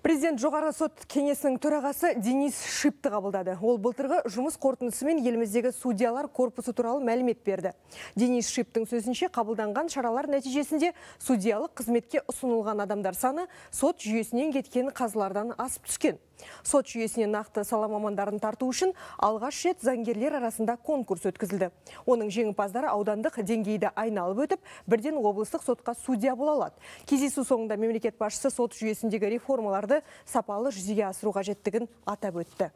Президент жоғары сот кеңесінің төрағасы Денис Шипті қабылдады. Ол былтырғы жұмыс қорытындысымен еліміздегі судьялар корпусы туралы мәлімет берді. Денис Шиптің сөзінше қабылданған шаралар нәтижесінде судьялық қызметке ұсынылған адамдар саны сот жүйесінен кеткен қазылардан асып түскен. Сот жүйесіне нақты сала мамандарын тарту үшін алғаш рет заңгерлер арасында конкурс өткізілді. Оның жеңімпаздары аудандық деңгейді айналып өтіп, бірден облыстық сотқа судья бола алады. Кездесу соңында мемлекет басшысы сот жүйесіндегі реформаларды сапалы жүзеге асыруға жеттігін атап өтті.